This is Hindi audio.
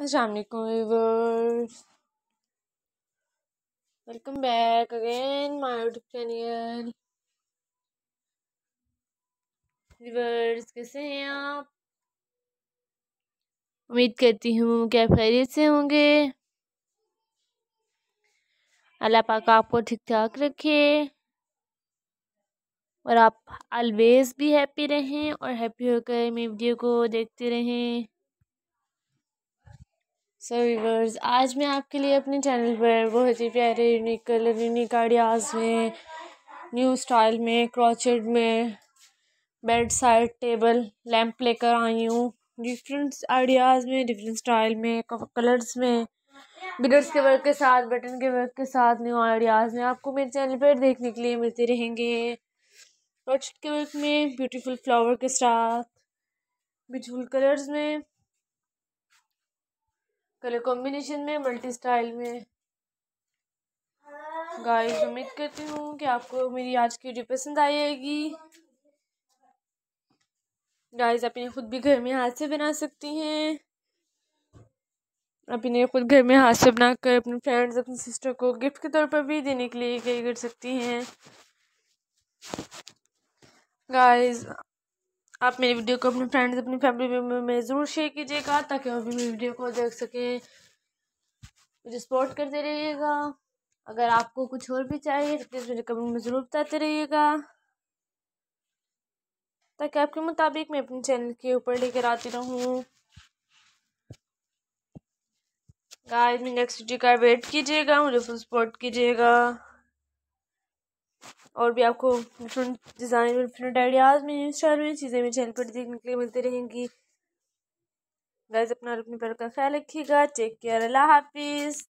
welcome back again my channel कैसे हैं आप उम्मीद करती हूँ क्या खैरियत से होंगे अल्लाह पाक आपको ठीक ठाक रखे और आप ऑलवेज़ भी हैप्पी रहें और हैप्पी होकर मेरी वीडियो को देखते रहें सो so, व्यूवर्स आज मैं आपके लिए अपने चैनल पर बहुत ही प्यारे यूनिक कलर यूनिक आइडियाज़ में न्यू स्टाइल में क्रॉचेड में बेड साइड टेबल लैंप लेकर आई हूँ डिफरेंट आइडियाज़ में डिफरेंट स्टाइल में कलर्स में बिगर्स के वर्क के साथ बटन के वर्क के साथ न्यू आइडियाज़ में आपको मेरे चैनल पर देखने के लिए मिलते रहेंगे क्रॉचेड के वर्क में ब्यूटीफुल फ्लावर के साथ ब्यूटीफुल कलर्स में कलर कॉम्बिनेशन में मल्टी स्टाइल में गाइस उम्मीद करती हूँ कि आपको मेरी आज की वीडियो पसंद आएगी गाइस आप इन्हें खुद भी घर में हाथ से बना सकती हैं आप इन्हें खुद घर में हाथ से बना कर अपने फ्रेंड्स अपनी सिस्टर को गिफ्ट के तौर पर भी देने के लिए क्या कर सकती हैं गाइस आप मेरी वीडियो को अपने फ्रेंड्स अपनी फैमिली मेम्बर में ज़रूर शेयर कीजिएगा ताकि वो भी मेरी वीडियो को देख सकें मुझे सपोर्ट करते रहिएगा अगर आपको कुछ और भी चाहिए तो प्लीज़ मेरे कमेंट में ज़रूर बताते रहिएगा ताकि आपके मुताबिक मैं अपने चैनल के ऊपर लेकर आती रहूँ गाइस मेरी नेक्स्ट वीडियो का वेट कीजिएगा मुझे फुल सपोर्ट कीजिएगा और भी आपको डिफरेंट डिज़ाइन में डिफरेंट आइडियाज़ में न्यूज़ में चीज़ें मुझे हेल्प देखने के लिए मिलती रहेंगी गैस अपना अपने पैर का ख्याल रखिएगा टेक केयर अल्लाह हाफिज़